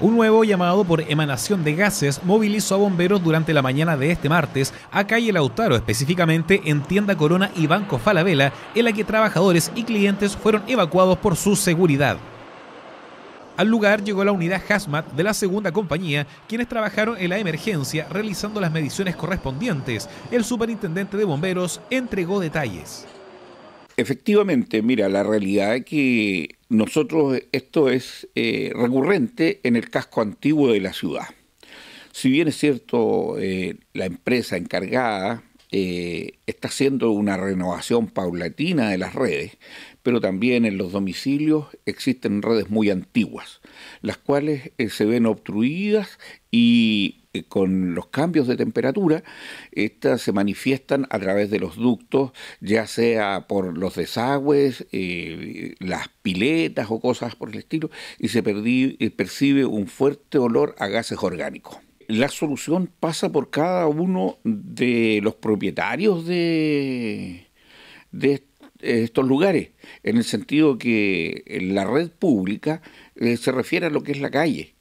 Un nuevo llamado por emanación de gases movilizó a bomberos durante la mañana de este martes a calle Lautaro, específicamente en Tienda Corona y Banco Falabella, en la que trabajadores y clientes fueron evacuados por su seguridad. Al lugar llegó la unidad Hazmat de la segunda compañía, quienes trabajaron en la emergencia realizando las mediciones correspondientes. El superintendente de bomberos entregó detalles. Efectivamente, mira, la realidad es que nosotros esto es eh, recurrente en el casco antiguo de la ciudad. Si bien es cierto, eh, la empresa encargada eh, está haciendo una renovación paulatina de las redes, pero también en los domicilios existen redes muy antiguas, las cuales eh, se ven obstruidas y eh, con los cambios de temperatura, estas se manifiestan a través de los ductos, ya sea por los desagües, las piletas o cosas por el estilo, y se percibe un fuerte olor a gases orgánicos la solución pasa por cada uno de los propietarios de, de estos lugares, en el sentido que la red pública eh, se refiere a lo que es la calle,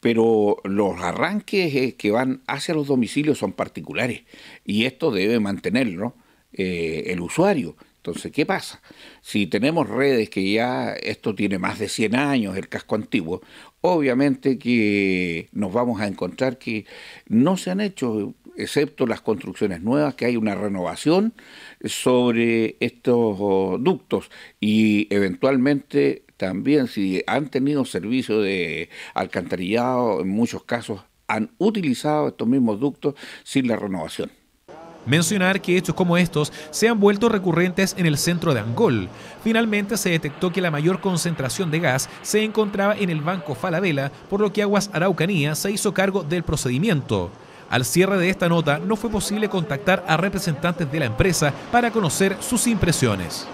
pero los arranques eh, que van hacia los domicilios son particulares y esto debe mantenerlo eh, el usuario. Entonces, ¿qué pasa? Si tenemos redes que ya esto tiene más de 100 años, el casco antiguo, obviamente que nos vamos a encontrar que no se han hecho, excepto las construcciones nuevas, que hay una renovación sobre estos oh, ductos y eventualmente también si han tenido servicio de alcantarillado, en muchos casos han utilizado estos mismos ductos sin la renovación. Mencionar que hechos como estos se han vuelto recurrentes en el centro de Angol. Finalmente se detectó que la mayor concentración de gas se encontraba en el banco Falavela, por lo que Aguas Araucanía se hizo cargo del procedimiento. Al cierre de esta nota no fue posible contactar a representantes de la empresa para conocer sus impresiones.